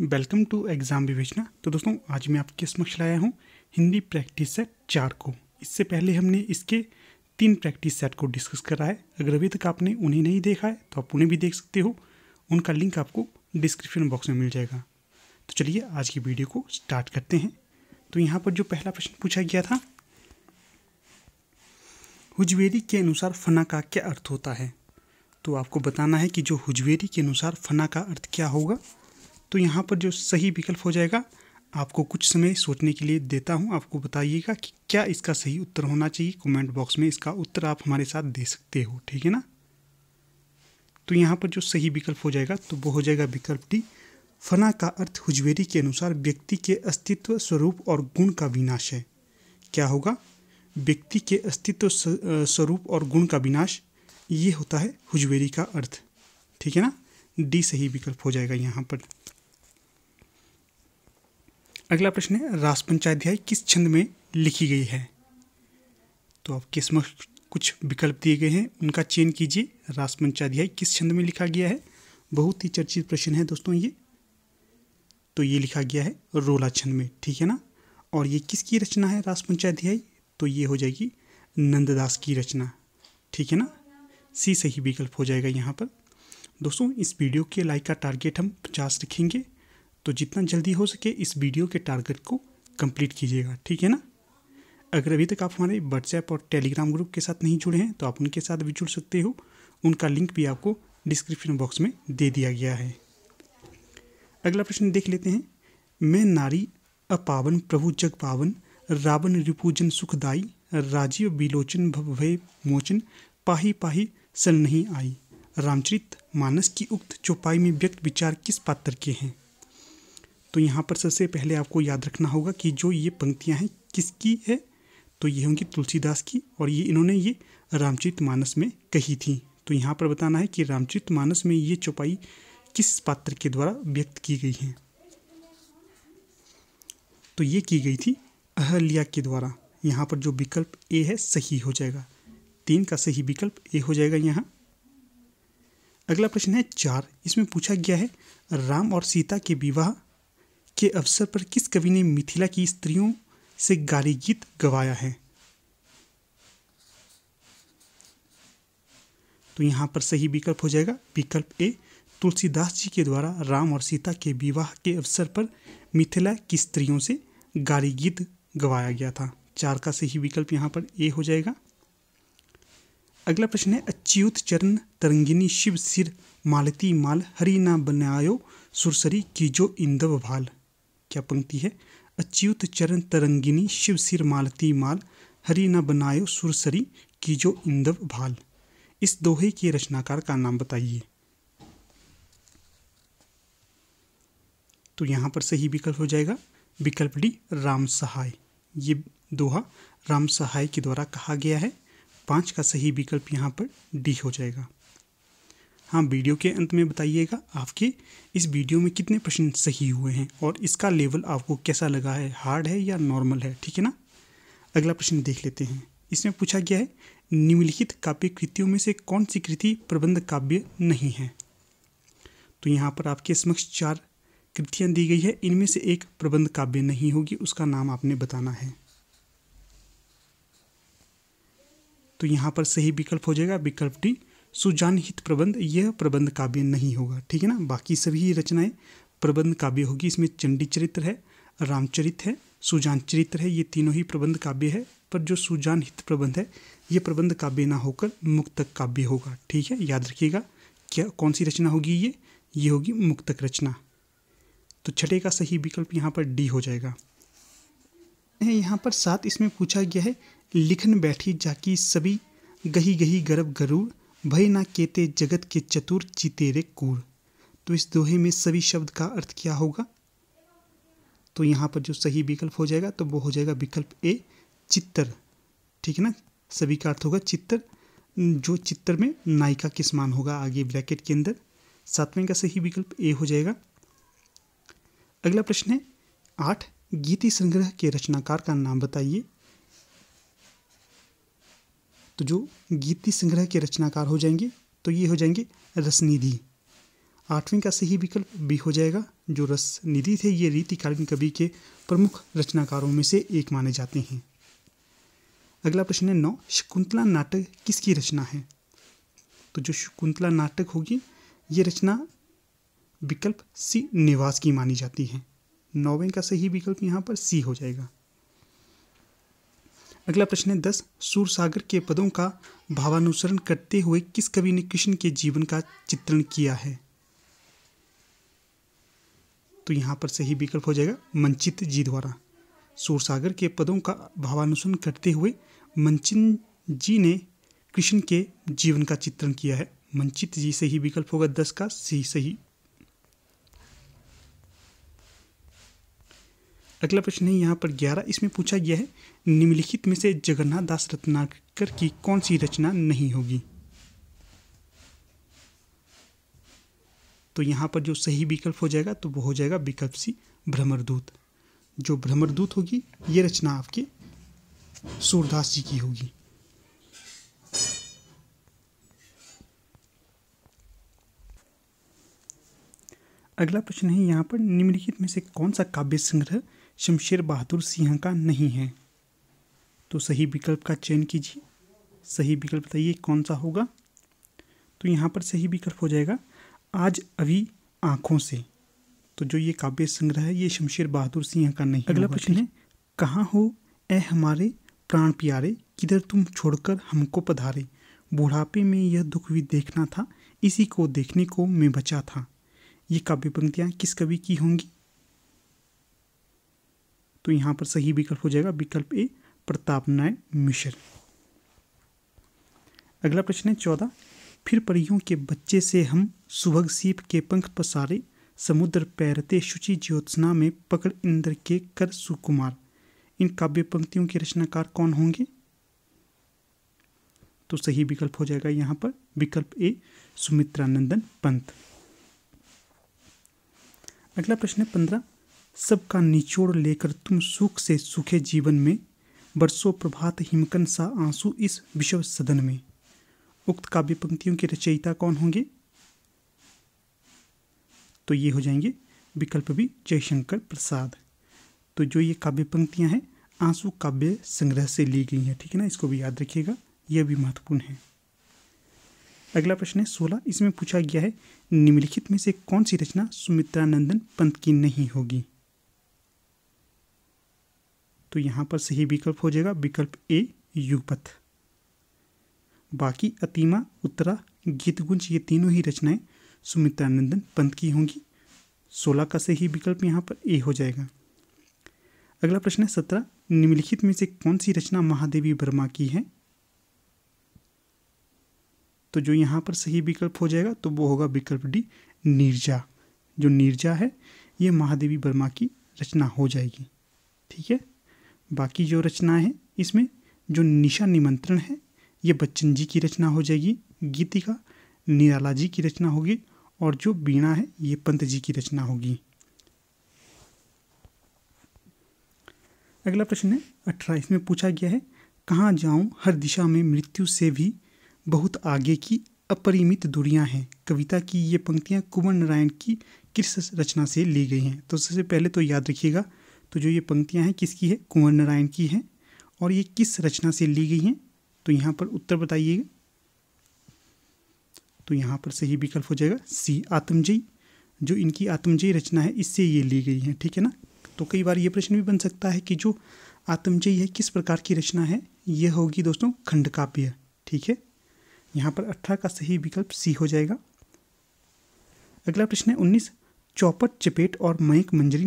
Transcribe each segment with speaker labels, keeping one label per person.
Speaker 1: welcome to exam विवेचना तो दोस्तों आज मैं आपके समक्ष लाया हूँ हिंदी प्रैक्टिस सेट चार को इससे पहले हमने इसके तीन प्रैक्टिस सेट को डिस्कस करा है अगर अभी तक आपने उन्हें नहीं देखा है तो आप उन्हें भी देख सकते हो उनका लिंक आपको डिस्क्रिप्शन बॉक्स में मिल जाएगा तो चलिए आज की वीडियो को स्टार्ट करते हैं तो यहाँ पर जो पहला प्रश्न पूछा गया था हुजवेरी के अनुसार फना का क्या अर्थ होता है तो आपको बताना है कि जो हुजवेरी के अनुसार फना का अर्थ क्या होगा तो यहाँ पर जो सही विकल्प हो जाएगा आपको कुछ समय सोचने के लिए देता हूँ आपको बताइएगा कि क्या इसका सही उत्तर होना चाहिए कमेंट बॉक्स में इसका उत्तर आप हमारे साथ दे सकते हो ठीक है ना तो यहाँ पर जो सही विकल्प हो जाएगा तो वो हो जाएगा विकल्प डी फना का अर्थ हुजवेरी के अनुसार व्यक्ति के अस्तित्व स्वरूप और गुण का विनाश है क्या होगा व्यक्ति के अस्तित्व स्वरूप और गुण का विनाश ये होता है हुजवेरी का अर्थ ठीक है ना डी सही विकल्प हो जाएगा यहाँ पर अगला प्रश्न है रास पंचाध्याय किस छंद में लिखी गई है तो आप समक्ष कुछ विकल्प दिए गए हैं उनका चयन कीजिए रास पंचाध्याय किस छंद में लिखा गया है बहुत ही चर्चित प्रश्न है दोस्तों ये तो ये लिखा गया है रोला छंद में ठीक है ना और ये किसकी रचना है रास पंचाध्याय तो ये हो जाएगी नंददास की रचना ठीक है ना सी सही विकल्प हो जाएगा यहाँ पर दोस्तों इस वीडियो के लाइक का टारगेट हम पचास रखेंगे तो जितना जल्दी हो सके इस वीडियो के टारगेट को कंप्लीट कीजिएगा ठीक है ना अगर अभी तक आप हमारे व्हाट्सएप और टेलीग्राम ग्रुप के साथ नहीं जुड़े हैं तो आप उनके साथ भी जुड़ सकते हो उनका लिंक भी आपको डिस्क्रिप्शन बॉक्स में दे दिया गया है अगला प्रश्न देख लेते हैं मैं नारी अपावन प्रभु जग पावन रावण रिपूजन सुखदाई राजीव बिलोचन भवभय मोचन पाही पाही सल नहीं आई रामचरित मानस की उक्त चौपाई में व्यक्त विचार किस पात्र के हैं तो यहाँ पर सबसे पहले आपको याद रखना होगा कि जो ये पंक्तियाँ हैं किसकी है तो ये होंगी तुलसीदास की और ये इन्होंने ये रामचरित मानस में कही थी तो यहाँ पर बताना है कि रामचरित मानस में ये चौपाई किस पात्र के द्वारा व्यक्त की गई है तो ये की गई थी अहल्या के द्वारा यहाँ पर जो विकल्प ए है सही हो जाएगा तीन का सही विकल्प ए हो जाएगा यहाँ अगला प्रश्न है चार इसमें पूछा गया है राम और सीता के विवाह के अवसर पर किस कवि ने मिथिला की स्त्रियों से गाली गीत गवाया है तो यहां पर सही विकल्प हो जाएगा विकल्प ए तुलसीदास जी के द्वारा राम और सीता के विवाह के अवसर पर मिथिला की स्त्रियों से गाली गीत गवाया गया था चार का सही विकल्प यहां पर ए हो जाएगा अगला प्रश्न है अच्युत चरण तरंगिनी शिव सिर मालती माल हरि ना बनायो सुरसरी की जो इंदव भाल क्या पंक्ति है अच्युत चरण तरंगिनी शिव सिर मालती माल हरि न बनायो सुरसरी की जो इंदव भाल इस दोहे के रचनाकार का नाम बताइए तो यहाँ पर सही विकल्प हो जाएगा विकल्प डी राम सहाय ये दोहा राम सहाय के द्वारा कहा गया है पांच का सही विकल्प यहाँ पर डी हो जाएगा हाँ वीडियो के अंत में बताइएगा आपके इस वीडियो में कितने प्रश्न सही हुए हैं और इसका लेवल आपको कैसा लगा है हार्ड है या नॉर्मल है ठीक है ना अगला प्रश्न देख लेते हैं इसमें पूछा गया है निम्नलिखित काव्य कृतियों में से कौन सी कृति प्रबंध काव्य नहीं है तो यहाँ पर आपके समक्ष चार कृतियाँ दी गई है इनमें से एक प्रबंध काव्य नहीं होगी उसका नाम आपने बताना है तो यहाँ पर सही विकल्प हो जाएगा विकल्प डी हित प्रबंध यह प्रबंध काव्य नहीं होगा ठीक है ना बाकी सभी रचनाएं प्रबंध काव्य होगी इसमें चंडी चरित्र है रामचरित है सुजान चरित्र है ये तीनों ही प्रबंध काव्य है पर जो सुजान हित प्रबंध है ये प्रबंध काव्य ना होकर मुक्तक काव्य होगा ठीक है याद रखिएगा क्या कौन सी रचना होगी ये ये होगी मुक्तक रचना तो छठे का सही विकल्प यहाँ पर डी हो जाएगा यहाँ पर सात इसमें पूछा गया है लिखन बैठी जाकी सभी गही गही गर्भ गरुड़ भय ना केते जगत के चतुर चितेरे कूर कूड़ तो इस दोहे में सभी शब्द का अर्थ क्या होगा तो यहाँ पर जो सही विकल्प हो जाएगा तो वो हो जाएगा विकल्प ए चित्तर ठीक है ना सभी का अर्थ होगा चित्तर जो चित्तर में नायिका किसमान होगा आगे ब्रैकेट के अंदर सातवें का सही विकल्प ए हो जाएगा अगला प्रश्न है आठ गीति संग्रह के रचनाकार का नाम बताइए तो जो गीति संग्रह के रचनाकार हो जाएंगे तो ये हो जाएंगे रसनिधि आठवीं का सही विकल्प बी हो जाएगा जो रसनिधि थे ये रीतिकालीन कवि के प्रमुख रचनाकारों में से एक माने जाते हैं अगला प्रश्न है नौ शकुंतला नाटक किसकी रचना है तो जो शकुंतला नाटक होगी ये रचना विकल्प सी निवास की मानी जाती है नौवें का सही विकल्प यहाँ पर सी हो जाएगा अगला प्रश्न है दस सूरसागर के पदों का भावानुसरण करते हुए किस कवि ने कृष्ण के जीवन का चित्रण किया है तो यहाँ पर सही विकल्प हो जाएगा मंचित जी द्वारा सूरसागर के पदों का भावानुसरण करते हुए मंचित जी ने कृष्ण के जीवन का चित्रण किया है मंचित जी सही विकल्प होगा दस का सी सही अगला प्रश्न है यहाँ पर ग्यारह इसमें पूछा गया है निम्नलिखित में से जगन्नाथ दास रत्नाकर की कौन सी रचना नहीं होगी तो यहाँ पर जो सही विकल्प हो जाएगा तो वो हो जाएगा विकल्प सी भ्रमरदूत जो भ्रमरदूत होगी ये रचना आपके सूरदास जी की होगी अगला प्रश्न है यहाँ पर निम्नलिखित में से कौन सा काव्य संग्रह शमशेर बहादुर सिंह का नहीं है तो सही विकल्प का चयन कीजिए सही विकल्प बताइए कौन सा होगा तो यहाँ पर सही विकल्प हो जाएगा आज अभी आँखों से तो जो ये काव्य संग्रह है ये शमशेर बहादुर सिंह का नहीं अगला प्रश्न है कहाँ हो ए हमारे प्राण प्यारे किधर तुम छोड़कर हमको पधारे बुढ़ापे में यह दुख भी देखना था इसी को देखने को मैं बचा था ये काव्य पंक्तियाँ किस कवि की होंगी तो यहाँ पर सही विकल्प हो जाएगा विकल्प ए प्रताप नारायण मिश्र अगला प्रश्न है चौदह फिर परियों के बच्चे से हम सुभग सीप के पंख पसारे समुद्र पैरते शुचि ज्योत्सना में पकड़ इंद्र के कर सुकुमार इन काव्य पंक्तियों के रचनाकार कौन होंगे तो सही विकल्प हो जाएगा यहाँ पर विकल्प ए सुमित्रानंदन पंत अगला प्रश्न है पंद्रह सबका निचोड़ लेकर तुम सुख से सुखे जीवन में बरसो प्रभात हिमकन सा आंसू इस विश्व सदन में उक्त काव्य पंक्तियों के रचयिता कौन होंगे तो ये हो जाएंगे विकल्प भी जयशंकर प्रसाद तो जो ये काव्य पंक्तियां हैं आंसू काव्य संग्रह से ली गई हैं ठीक है ना इसको भी याद रखिएगा यह भी महत्वपूर्ण है अगला प्रश्न है सोलह इसमें पूछा गया है निम्नलिखित में से कौन सी रचना सुमित्रानंदन पंत की नहीं होगी तो यहाँ पर सही विकल्प हो जाएगा विकल्प ए युगपथ बाकी अतिमा उत्तरा गीतगुंज ये तीनों ही रचनाएं सुमित्रानंदन पंत की होंगी सोलह का सही विकल्प यहाँ पर ए हो जाएगा अगला प्रश्न है सत्रह निम्नलिखित में से कौन सी रचना महादेवी वर्मा की है तो जो यहाँ पर सही विकल्प हो जाएगा तो वो होगा विकल्प डी नीरजा जो नीरजा है ये महादेवी वर्मा की रचना हो जाएगी ठीक है बाकी जो रचना है इसमें जो निशा निमंत्रण है ये बच्चन जी की रचना हो जाएगी गीतिका निराला जी की रचना होगी और जो बीणा है ये पंत जी की रचना होगी अगला प्रश्न है अठारह इसमें पूछा गया है कहाँ जाऊँ हर दिशा में मृत्यु से भी बहुत आगे की अपरिमित दूरियां हैं कविता की ये पंक्तियाँ कुंवर नारायण की किस रचना से ली गई हैं तो सबसे पहले तो याद रखिएगा तो जो ये पंक्तियाँ हैं किसकी है कुंवर नारायण की हैं और ये किस रचना से ली गई हैं तो यहाँ पर उत्तर बताइएगा तो यहाँ पर सही विकल्प हो जाएगा सी आत्मजयी जो इनकी आत्मजयी रचना है इससे ये ली गई है ठीक है ना तो कई बार ये प्रश्न भी बन सकता है कि जो आत्मजयी है किस प्रकार की रचना है यह होगी दोस्तों खंड काव्य ठीक है यहाँ पर अठारह का सही विकल्प सी हो जाएगा अगला प्रश्न है उन्नीस चौपट चपेट और मयक मंजरी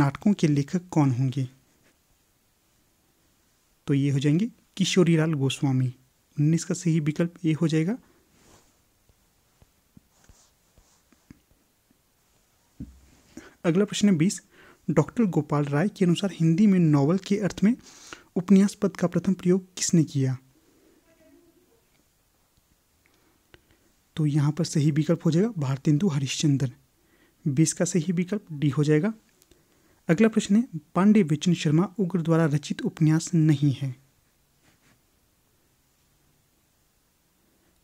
Speaker 1: नाटकों के लेखक कौन होंगे तो ये हो जाएंगे किशोरीलाल गोस्वामी उन्नीस का सही विकल्प ए हो जाएगा अगला प्रश्न है बीस डॉक्टर गोपाल राय के अनुसार हिंदी में नॉवल के अर्थ में उपन्यास पद का प्रथम प्रयोग किसने किया तो यहां पर सही विकल्प हो जाएगा भारतेंदु हरिश्चंद्र बीस का सही विकल्प डी हो जाएगा अगला प्रश्न है पांडे विचन शर्मा उग्र द्वारा रचित उपन्यास नहीं है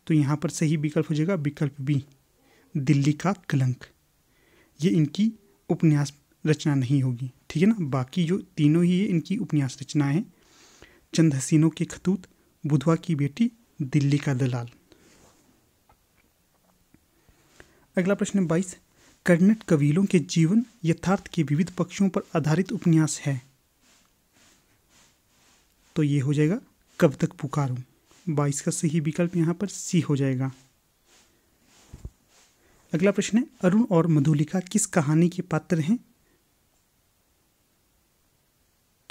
Speaker 1: तो यहां पर सही विकल्प हो जाएगा विकल्प बी दिल्ली का कलंक ये इनकी उपन्यास रचना नहीं होगी ठीक है ना बाकी जो तीनों ही इनकी उपन्यास रचना है चंद हसीनों के खतूत बुधवा की बेटी दिल्ली का दलाल अगला प्रश्न बाईस कर्णट कबीलों के जीवन यथार्थ के विविध पक्षों पर आधारित उपन्यास है तो ये हो जाएगा कब तक पुकारूं बाईस का सही विकल्प यहाँ पर सी हो जाएगा अगला प्रश्न है अरुण और मधुलिका किस कहानी के पात्र हैं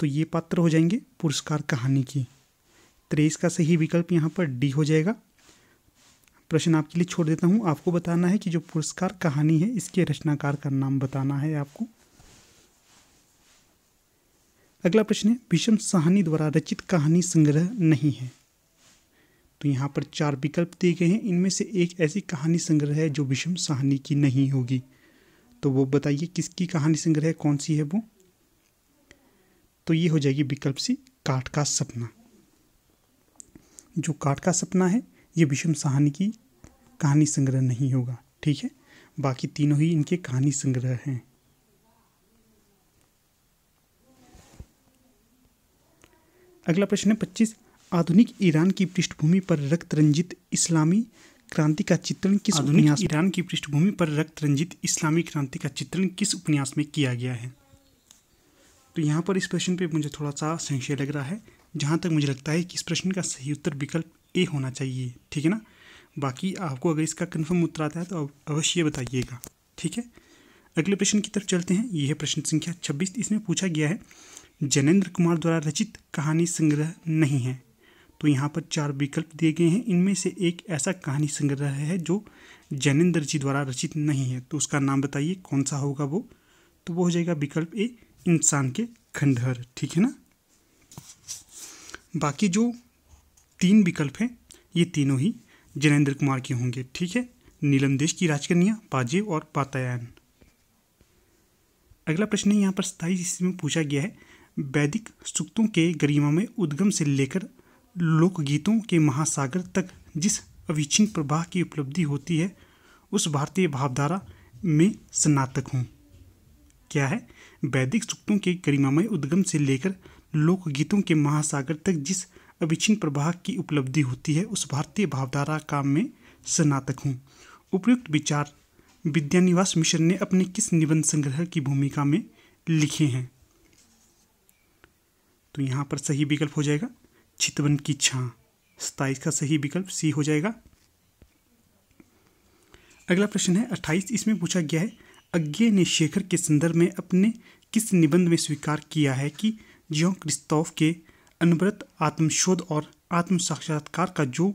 Speaker 1: तो ये पात्र हो जाएंगे पुरस्कार कहानी की तेईस का सही विकल्प यहाँ पर डी हो जाएगा प्रश्न आपके लिए छोड़ देता हूँ आपको बताना है कि जो पुरस्कार कहानी है इसके रचनाकार का नाम बताना है आपको अगला प्रश्न है विषम साहनी द्वारा रचित कहानी संग्रह नहीं है तो यहाँ पर चार विकल्प दिए गए हैं इनमें से एक ऐसी कहानी संग्रह है जो विषम साहनी की नहीं होगी तो वो बताइए किसकी कहानी संग्रह कौन सी है वो तो ये हो जाएगी विकल्प सी काट का सपना जो काट का सपना है ये विषम सहानी की कहानी संग्रह नहीं होगा ठीक है बाकी तीनों ही इनके कहानी संग्रह हैं अगला प्रश्न है पच्चीस आधुनिक ईरान की पृष्ठभूमि पर रक्त रंजित इस्लामी क्रांति का चित्रण किस उपन्यास ईरान की पृष्ठभूमि पर रक्त रंजित इस्लामी क्रांति का चित्रण किस उपन्यास में किया गया है तो यहाँ पर इस प्रश्न पे मुझे थोड़ा सा संशय लग रहा है जहाँ तक मुझे लगता है कि इस प्रश्न का सही उत्तर विकल्प ए होना चाहिए ठीक है ना बाकी आपको अगर इसका कन्फर्म उत्तर आता है तो अवश्य बताइएगा ठीक है अगले प्रश्न की तरफ चलते हैं यह है प्रश्न संख्या छब्बीस इसमें पूछा गया है जनेंद्र कुमार द्वारा रचित कहानी संग्रह नहीं है तो यहाँ पर चार विकल्प दिए गए हैं इनमें से एक ऐसा कहानी संग्रह है जो जैनेन्द्र जी द्वारा रचित नहीं है तो उसका नाम बताइए कौन सा होगा वो तो वो हो जाएगा विकल्प ए इंसान के खंडहर ठीक है ना बाकी जो तीन विकल्प हैं ये तीनों ही जनेन्द्र कुमार के होंगे ठीक है नीलम देश की राजकन्या पाजेव और पातायन अगला प्रश्न यहाँ पर स्थाई स्थिति में पूछा गया है वैदिक सूक्तों के गरिमा में उद्गम से लेकर लोकगीतों के महासागर तक जिस अविच्छिन्न प्रवाह की उपलब्धि होती है उस भारतीय भावधारा में स्नातक हूँ क्या है वैदिक सूक्तों के गरिमामय उद्गम से लेकर लोकगीतों के महासागर तक जिस अविच्छिन्न प्रवाह की उपलब्धि होती है उस भारतीय भावधारा का मैं स्नातक हूँ उपयुक्त विचार विद्यानिवास मिश्र ने अपने किस निबंध संग्रह की भूमिका में लिखे हैं तो यहाँ पर सही विकल्प हो जाएगा चितवन की छा सताइस का सही विकल्प सी हो जाएगा अगला प्रश्न है अट्ठाईस इसमें पूछा गया है अज्ञे ने शेखर के संदर्भ में अपने किस निबंध में स्वीकार किया है कि ज्यो क्रिस्तोफ के अनवरत आत्मशोध और आत्म साक्षात्कार का जो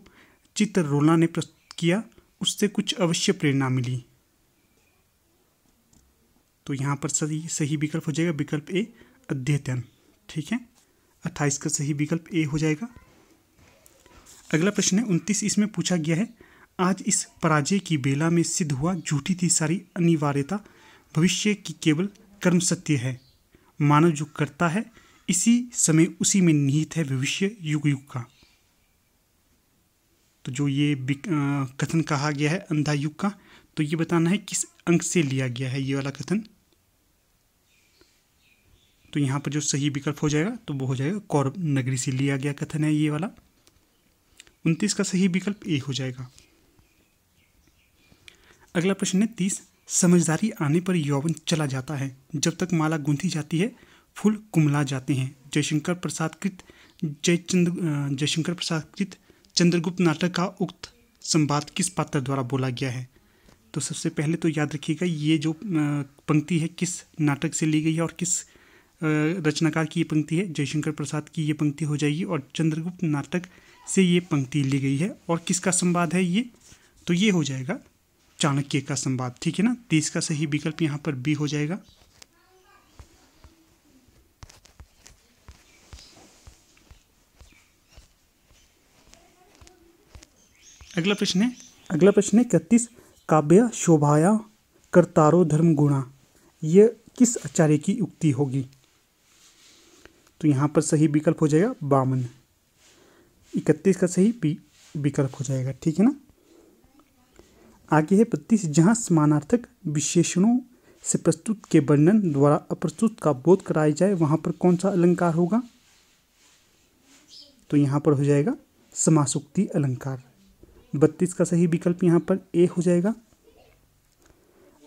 Speaker 1: चित्र रोला ने प्रस्तुत किया उससे कुछ अवश्य प्रेरणा मिली तो यहाँ पर सही सही विकल्प हो जाएगा विकल्प ए अध्ययन ठीक है अट्ठाईस का सही विकल्प ए हो जाएगा अगला प्रश्न है उनतीस इसमें पूछा गया है आज इस पराजय की बेला में सिद्ध हुआ झूठी थी सारी अनिवार्यता भविष्य की केवल कर्म सत्य है मानव जो करता है इसी समय उसी में निहित है भविष्य युग युग का तो जो ये कथन कहा गया है अंधा युग का तो ये बताना है किस अंक से लिया गया है ये वाला कथन तो यहाँ पर जो सही विकल्प हो जाएगा तो वो हो जाएगा कौरव नगरी से लिया गया कथन है ये वाला उनतीस का सही विकल्प ए हो जाएगा अगला प्रश्न है तीस समझदारी आने पर यौवन चला जाता है जब तक माला गूंथी जाती है फूल कुमला जाते हैं जयशंकर प्रसाद कृत जयचंद जयशंकर प्रसाद कृत चंद्रगुप्त नाटक का उक्त संवाद किस पात्र द्वारा बोला गया है तो सबसे पहले तो याद रखिएगा ये जो पंक्ति है किस नाटक से ली गई है और किस रचनाकार की ये पंक्ति है जयशंकर प्रसाद की ये पंक्ति हो जाएगी और चंद्रगुप्त नाटक से ये पंक्ति ली गई है और किसका संवाद है ये तो ये हो जाएगा चाणक्य का संवाद ठीक है ना देश का सही विकल्प यहाँ पर बी हो जाएगा अगला प्रश्न है अगला प्रश्न है इकतीस काव्य शोभाया करतारो धर्म गुणा यह किस आचार्य की उक्ति होगी तो यहाँ पर सही विकल्प हो जाएगा बामन इकतीस का सही विकल्प हो जाएगा ठीक है ना आगे है बत्तीस जहाँ समानार्थक विशेषणों से प्रस्तुत के वर्णन द्वारा अप्रस्तुत का बोध कराया जाए वहाँ पर कौन सा अलंकार होगा तो यहाँ पर हो जाएगा समासुक्ति अलंकार बत्तीस का सही विकल्प यहाँ पर ए हो जाएगा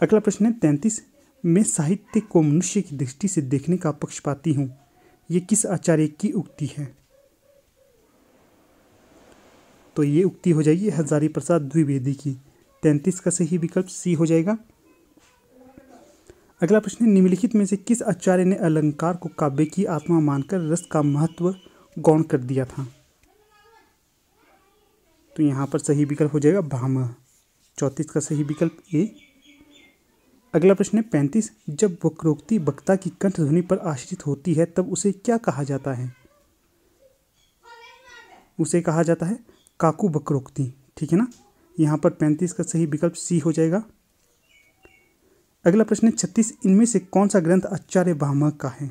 Speaker 1: अगला प्रश्न है तैंतीस मैं साहित्य को मनुष्य की दृष्टि से देखने का पक्ष पाती हूँ ये किस आचार्य की उक्ति है तो ये उक्ति हो जाएगी हजारी प्रसाद द्विवेदी की तैंतीस का सही विकल्प सी हो जाएगा अगला प्रश्न है निम्नलिखित में से किस आचार्य ने अलंकार को काव्य की आत्मा मानकर रस का महत्व गौण कर दिया था तो यहाँ पर सही विकल्प हो जाएगा भाम चौंतीस का सही विकल्प ए अगला प्रश्न है पैंतीस जब वक्रोक्ति वक्ता की कंठ ध्वनि पर आश्रित होती है तब उसे क्या कहा जाता है उसे कहा जाता है काकू वक्रोक्ति ठीक है ना यहाँ पर पैंतीस का सही विकल्प सी हो जाएगा अगला प्रश्न है छत्तीस इनमें से कौन सा ग्रंथ आचार्य भाम का है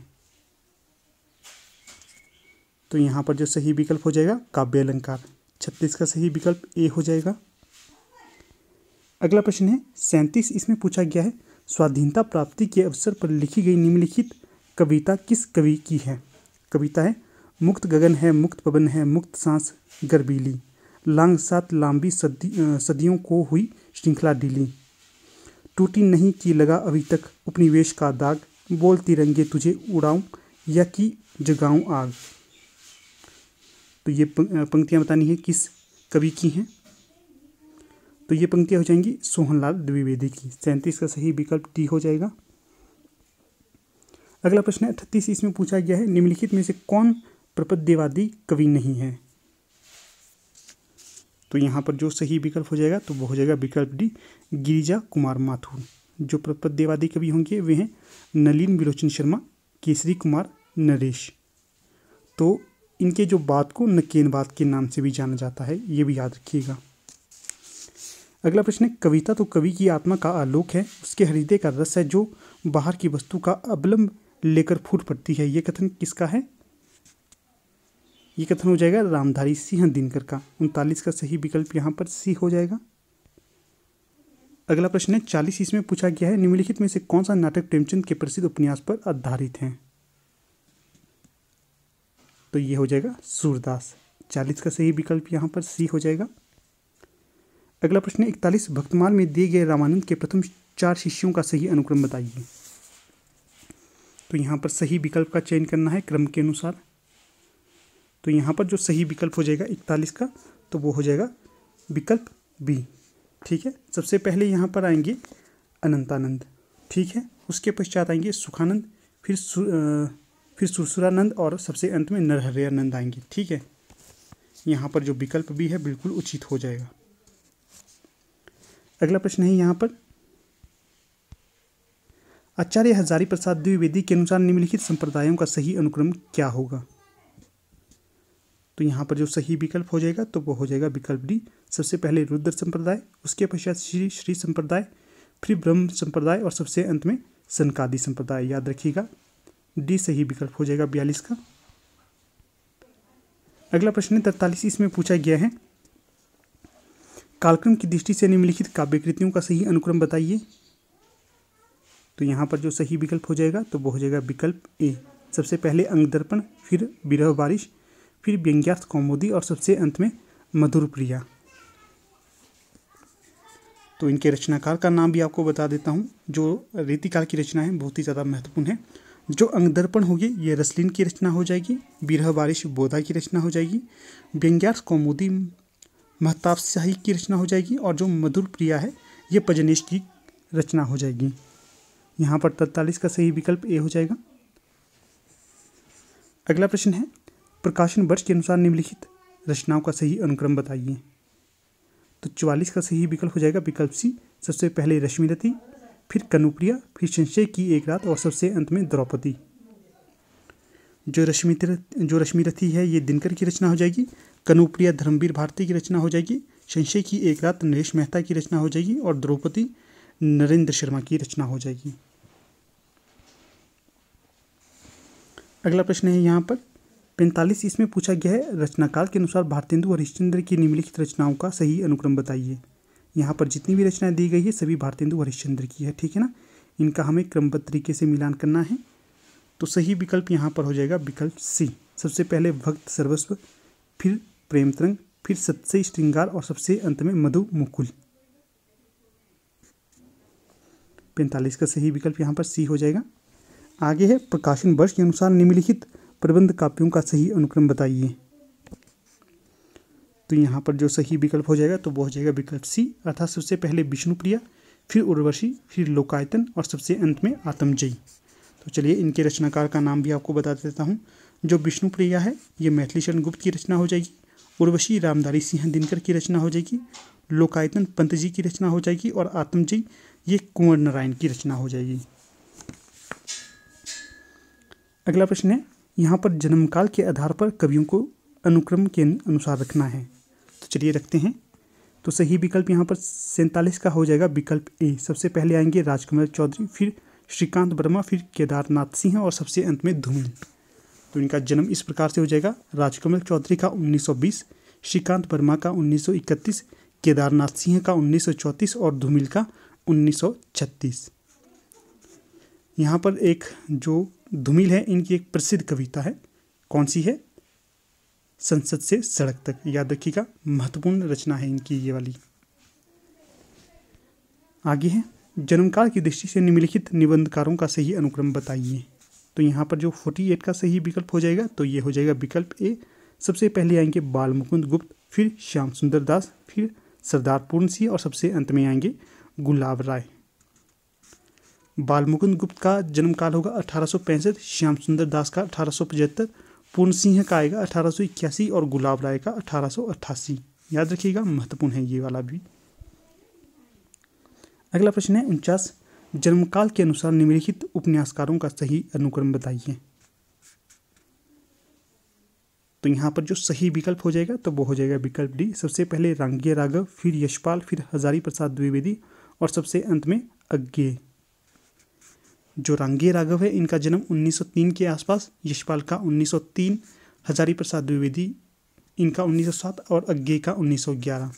Speaker 1: तो यहाँ पर जो सही विकल्प हो जाएगा काव्य अलंकार छत्तीस का सही विकल्प ए हो जाएगा अगला प्रश्न है सैंतीस इसमें पूछा गया है स्वाधीनता प्राप्ति के अवसर पर लिखी गई निम्नलिखित कविता किस कवि की है कविता है मुक्त गगन है मुक्त पवन है मुक्त सांस गर्बीली लांग सात लांबी सदी सदियों को हुई श्रृंखला डीली टूटी नहीं की लगा अभी तक उपनिवेश का दाग बोलती रंगे तुझे उड़ाऊं या कि जगाऊं आग तो ये पंक्तियाँ बतानी है किस कवि की हैं तो ये पंक्तियाँ हो जाएंगी सोहनलाल द्विवेदी की सैंतीस का सही विकल्प डी हो जाएगा अगला प्रश्न है अठतीस इसमें पूछा गया है निम्नलिखित में से कौन प्रपद्यवादी कवि नहीं है तो यहाँ पर जो सही विकल्प हो जाएगा तो वो हो जाएगा विकल्प डी गिरिजा कुमार माथुर जो प्रपद्यवादी कवि होंगे वे हैं नलिन विलोचन शर्मा केसरी कुमार नरेश तो इनके जो बात को नकेन बात के नाम से भी जाना जाता है ये भी याद रखिएगा अगला प्रश्न है कविता तो कवि की आत्मा का आलोक है उसके हृदय का रस है जो बाहर की वस्तु का अवलंब लेकर फूट पड़ती है ये कथन किसका है ये कथन हो जाएगा रामधारी सिंह दिनकर का उनतालीस का सही विकल्प यहाँ पर सी हो जाएगा अगला प्रश्न है चालीस इसमें पूछा गया है निम्नलिखित में से कौन सा नाटक प्रेमचंद के प्रसिद्ध उपन्यास पर आधारित हैं तो ये हो जाएगा सूरदास चालीस का सही विकल्प यहाँ पर सी हो जाएगा अगला प्रश्न इकतालीस भक्तमाल में दिए गए रामानंद के प्रथम चार शिष्यों का सही अनुक्रम बताइए तो यहाँ पर सही विकल्प का चयन करना है क्रम के अनुसार तो यहाँ पर जो सही विकल्प हो जाएगा इकतालीस का तो वो हो जाएगा विकल्प बी ठीक है सबसे पहले यहाँ पर आएंगे अनंतानंद ठीक है उसके पश्चात आएंगे सुखानंद फिर फिर सुरसुरानंद और सबसे अंत में नरहरियानंद आएंगे ठीक है यहाँ पर जो विकल्प भी है बिल्कुल उचित हो जाएगा अगला प्रश्न है यहाँ पर आचार्य हजारी प्रसाद द्विवेदी के अनुसार निम्नलिखित संप्रदायों का सही अनुक्रम क्या होगा तो यहाँ पर जो सही विकल्प हो जाएगा तो वो हो जाएगा विकल्प डी सबसे पहले रुद्र संप्रदाय उसके पश्चात श्री श्री संप्रदाय फिर ब्रह्म संप्रदाय और सबसे अंत में सनकादि संप्रदाय याद रखिएगा डी सही विकल्प हो जाएगा बयालीस का अगला प्रश्न है तरतालीस इसमें पूछा गया है कालक्रम की दृष्टि से निम्नलिखित काव्य कृतियों का सही अनुक्रम बताइए तो यहाँ पर जो सही विकल्प हो जाएगा तो वो हो जाएगा विकल्प ए सबसे पहले अंगदर्पण फिर विरह बारिश फिर व्यंग्यार्थ कौमोदी और सबसे अंत में मधुर प्रिया तो इनके रचनाकार का नाम भी आपको बता देता हूँ जो रीतिकाल की रचना है बहुत ही ज़्यादा महत्वपूर्ण है जो अंगदर्पण होगी ये रसलिन की रचना हो जाएगी बिरह बारिश बोधा की रचना हो जाएगी व्यंग्यार्थ कौमुदी महताब शाही की रचना हो जाएगी और जो मधुर प्रिया है ये पजनेश की रचना हो जाएगी यहाँ पर तैतालीस का सही विकल्प ए हो जाएगा अगला प्रश्न है प्रकाशन वर्ष के अनुसार निम्नलिखित रचनाओं का सही अनुक्रम बताइए तो चवालीस का सही विकल्प हो जाएगा विकल्प सी सबसे पहले रश्मिरथी फिर कनुप्रिया फिर संशय की एक रात और सबसे अंत में द्रौपदी जो रश्मि जो रश्मि रथी है ये दिनकर की रचना हो जाएगी कनुप्रिया धर्मवीर भारती की रचना हो जाएगी संशय की एक रात नरेश मेहता की रचना हो जाएगी और द्रौपदी नरेंद्र शर्मा की रचना हो जाएगी अगला प्रश्न है यहाँ पर पैंतालीस इसमें पूछा गया है रचनाकाल के अनुसार भारतेंदु हरिश्चंद्र की निम्नलिखित रचनाओं का सही अनुक्रम बताइए यहाँ पर जितनी भी रचनाएं दी गई है सभी भारतेंदु हरिश्चंद्र की है ठीक है ना इनका हमें क्रमबद्ध तरीके से मिलान करना है तो सही विकल्प यहाँ पर हो जाएगा विकल्प सी सबसे पहले भक्त सर्वस्व फिर प्रेम तरंग फिर सबसे श्रृंगार और सबसे अंत में मधु मुकुल पैंतालीस का सही विकल्प यहाँ पर सी हो जाएगा आगे है प्रकाशन वर्ष के अनुसार निम्नलिखित प्रबंध काव्यों का सही अनुक्रम बताइए तो यहाँ पर जो सही विकल्प हो जाएगा तो वो हो जाएगा विकल्प सी अर्थात सबसे पहले विष्णुप्रिया फिर उर्वशी फिर लोकायतन और सबसे अंत में आतमजयी तो चलिए इनके रचनाकार का नाम भी आपको बता देता हूँ जो विष्णुप्रिया है ये मैथिली गुप्त की रचना हो जाएगी उर्वशी रामदारी सिंह दिनकर की रचना हो जाएगी लोकायतन पंत जी की रचना हो जाएगी और आतमजयी ये कुंवर नारायण की रचना हो जाएगी अगला प्रश्न है यहाँ पर जन्मकाल के आधार पर कवियों को अनुक्रम के अनुसार रखना है तो चलिए रखते हैं तो सही विकल्प यहाँ पर सैंतालीस का हो जाएगा विकल्प ए सबसे पहले आएंगे राजकुमार चौधरी फिर श्रीकांत वर्मा फिर केदारनाथ सिंह और सबसे अंत में धूमिल तो इनका जन्म इस प्रकार से हो जाएगा राजकमल चौधरी का 1920 श्रीकांत वर्मा का 1931 केदारनाथ सिंह का 1934 और धूमिल का 1936 यहाँ पर एक जो धूमिल है इनकी एक प्रसिद्ध कविता है कौन सी है संसद से सड़क तक याद रखिएगा महत्वपूर्ण रचना है इनकी ये वाली आगे है जन्मकाल की दृष्टि से निम्नलिखित निबंधकारों का सही अनुक्रम बताइए तो यहाँ पर जो फोर्टी एट का सही विकल्प हो जाएगा तो ये हो जाएगा विकल्प ए सबसे पहले आएंगे बाल मुकुंद गुप्त फिर श्याम सुंदर दास फिर सरदार पूर्ण सिंह और सबसे अंत में आएंगे गुलाब राय बाल मुकुंद गुप्त का जन्मकाल होगा अठारह श्याम सुंदर दास का अठारह पूर्ण सिंह का आएगा अठारह और गुलाब राय का अठारह याद रखिएगा महत्वपूर्ण है ये वाला भी अगला प्रश्न है उनचास जन्मकाल के अनुसार निम्नलिखित उपन्यासकारों का सही अनुक्रम बताइए तो यहाँ पर जो सही विकल्प हो जाएगा तो वो हो जाएगा विकल्प डी सबसे पहले रांगिया राघव फिर यशपाल फिर हजारी प्रसाद द्विवेदी और सबसे अंत में अज्ञे जो रंगी राघव है इनका जन्म 1903 के आसपास यशपाल का 1903 हजारी प्रसाद द्विवेदी इनका 1907 और अज्ञे का 1911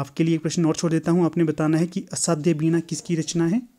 Speaker 1: आपके लिए एक प्रश्न और छोड़ देता हूँ आपने बताना है कि असाध्य बीना किसकी रचना है